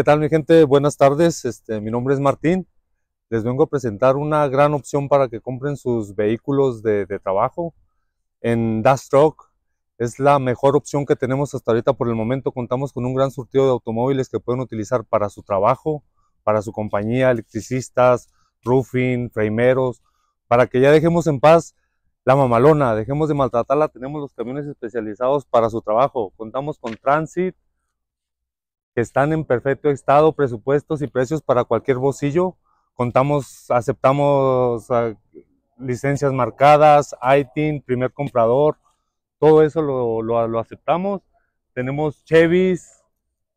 ¿Qué tal mi gente? Buenas tardes, este, mi nombre es Martín. Les vengo a presentar una gran opción para que compren sus vehículos de, trabajo en Truck Es la mejor opción que tenemos hasta ahorita por el momento. Contamos con un gran surtido de automóviles que pueden utilizar para su trabajo, para su compañía, electricistas, roofing, frameros, para que ya dejemos en paz la mamalona, dejemos de maltratarla. Tenemos los camiones especializados para su trabajo. Contamos con Transit, que están en perfecto estado, presupuestos y precios para cualquier bolsillo. Contamos, aceptamos ah, licencias marcadas, ITIN, primer comprador, todo eso lo, lo, aceptamos. Tenemos Chevys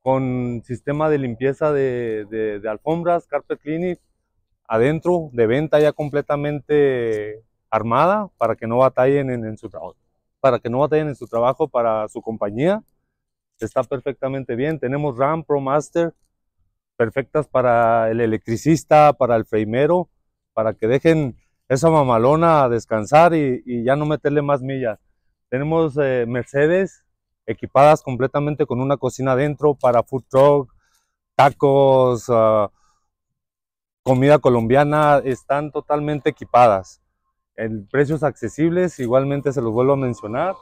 con sistema de limpieza de, alfombras, carpet clinic, adentro de venta ya completamente armada para que no batallen en, en, su trabajo, para que no batallen en su trabajo para su compañía está perfectamente bien. Tenemos RAM Pro Master, perfectas para el electricista, para el freimero. para que dejen esa mamalona a descansar y, ya no meterle más millas. Tenemos eh, Mercedes equipadas completamente con una cocina adentro para food truck, tacos, ah, comida colombiana, están totalmente equipadas. En precios accesibles, igualmente se los vuelvo a mencionar.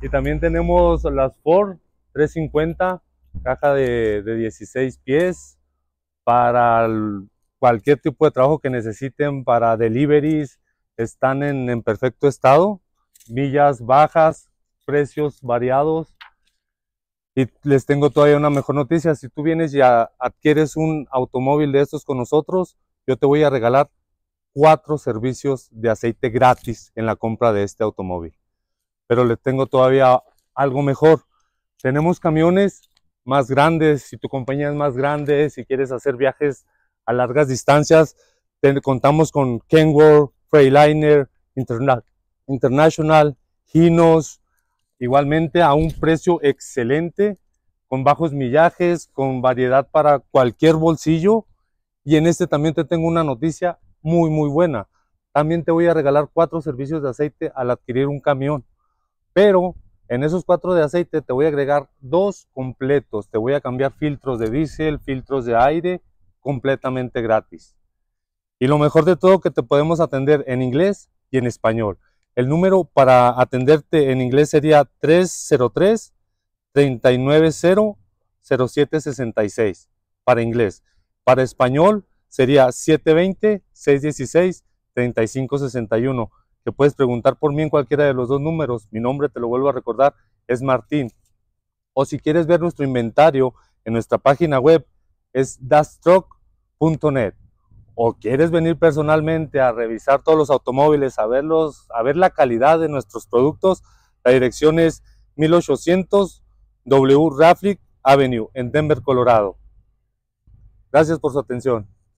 Y también tenemos las Ford 350, caja de, de 16 pies para cualquier tipo de trabajo que necesiten para deliveries, están en, en perfecto estado, millas bajas, precios variados, y les tengo todavía una mejor noticia. Si tú vienes y adquieres un automóvil de estos con nosotros, yo te voy a regalar cuatro servicios de aceite gratis en la compra de este automóvil. Pero les tengo todavía algo mejor. Tenemos camiones más grandes, si tu compañía es más grande, si quieres hacer viajes a largas distancias, contamos con Kenworth, Freightliner International, Hinos, igualmente a un precio excelente, con bajos millajes, con variedad para cualquier bolsillo. Y en este también te tengo una noticia muy, muy buena. También te voy a regalar cuatro servicios de aceite al adquirir un camión. Pero en esos cuatro de aceite te voy a agregar dos completos. Te voy a cambiar filtros de diésel, filtros de aire, completamente gratis. Y lo mejor de todo que te podemos atender en inglés y en español. El número para atenderte en inglés sería 303-390-0766 para inglés. Para español sería 720-616-3561. Te puedes preguntar por mí en cualquiera de los dos números. Mi nombre, te lo vuelvo a recordar, es Martín. O si quieres ver nuestro inventario en nuestra página web, es dastrock.net. O quieres venir personalmente a revisar todos los automóviles, a, verlos, a ver la calidad de nuestros productos, la dirección es 1800 W Raflick Avenue en Denver, Colorado. Gracias por su atención.